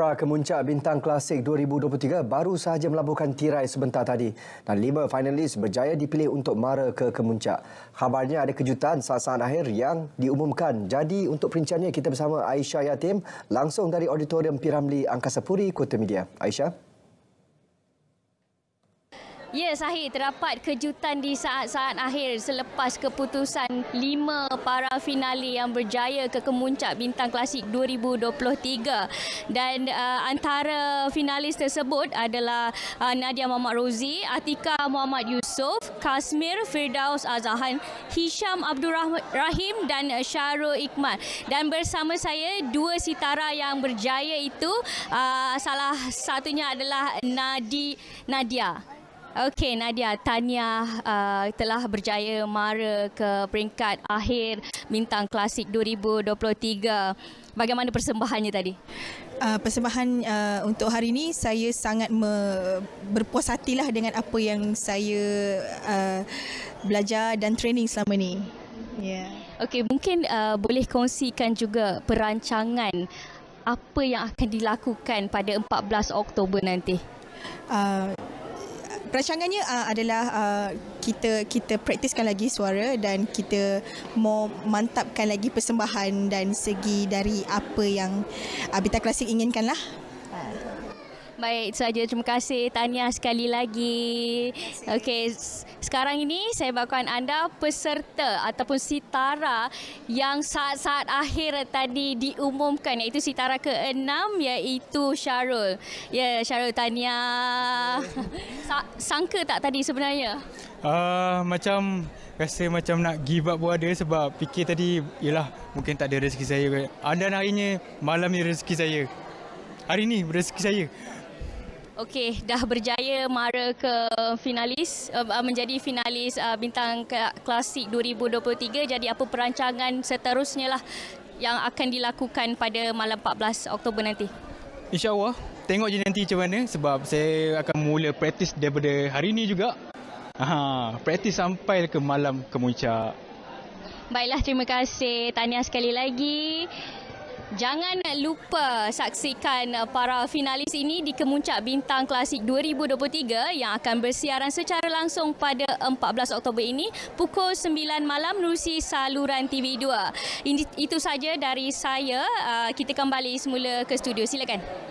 opera kemuncak bintang klasik 2023 baru sahaja melabuhkan tirai sebentar tadi dan lima finalis berjaya dipilih untuk mara ke kemuncak. Khabarnya ada kejutan sasaran akhir yang diumumkan. Jadi untuk perinciannya kita bersama Aisyah Yatim langsung dari auditorium Piramli Angkasa Puri Kota Media. Aisyah. Ya, Sahih, terdapat kejutan di saat-saat akhir selepas keputusan lima para finali yang berjaya ke kemuncak bintang klasik 2023. Dan uh, antara finalis tersebut adalah uh, Nadia Muhammad Rozi, Atika Muhammad Yusof, Kasmir Firdaus Azahan, Hisham Abdul Rahim dan Syarul Iqmal. Dan bersama saya, dua sitara yang berjaya itu, uh, salah satunya adalah Nadi Nadia. Okey Nadia, Tania uh, telah berjaya mara ke peringkat akhir Bintang Klasik 2023. Bagaimana persembahannya tadi? Uh, persembahan uh, untuk hari ini saya sangat me- berpuas hatilah dengan apa yang saya uh, belajar dan training selama ini. Yeah. Okey, mungkin uh, boleh kongsikan juga perancangan apa yang akan dilakukan pada 14 Oktober nanti? Uh, Perancangannya uh, adalah uh, kita kita praktiskan lagi suara dan kita mau mantapkan lagi persembahan dan segi dari apa yang abita uh, Klasik inginkanlah. Uh. Baik, itu saja. Terima kasih. Tahniah sekali lagi. Okey, sekarang ini saya bawakan anda peserta ataupun sitara yang saat-saat akhir tadi diumumkan iaitu sitara ke-6 iaitu Syarul. Ya, yeah, Syarul Tania. Sangka tak tadi sebenarnya? Uh, macam rasa macam nak give up buat dia sebab fikir tadi ialah mungkin tak ada rezeki saya. Anda ini malam ni rezeki saya. Hari ni rezeki saya. Okey, dah berjaya mara ke finalis uh, menjadi finalis uh, bintang klasik 2023. Jadi apa perancangan seterusnya lah yang akan dilakukan pada malam 14 Oktober nanti? InsyaAllah, tengok je nanti macam mana sebab saya akan mula praktis daripada hari ini juga. Aha, praktis sampai ke malam kemuncak. Baiklah, terima kasih. Tahniah sekali lagi. Jangan lupa saksikan uh, para finalis ini di Kemuncak Bintang Klasik 2023 yang akan bersiaran secara langsung pada 14 Oktober ini pukul 9 malam menerusi saluran TV2. itu saja dari saya. Uh, kita kembali semula ke studio. Silakan.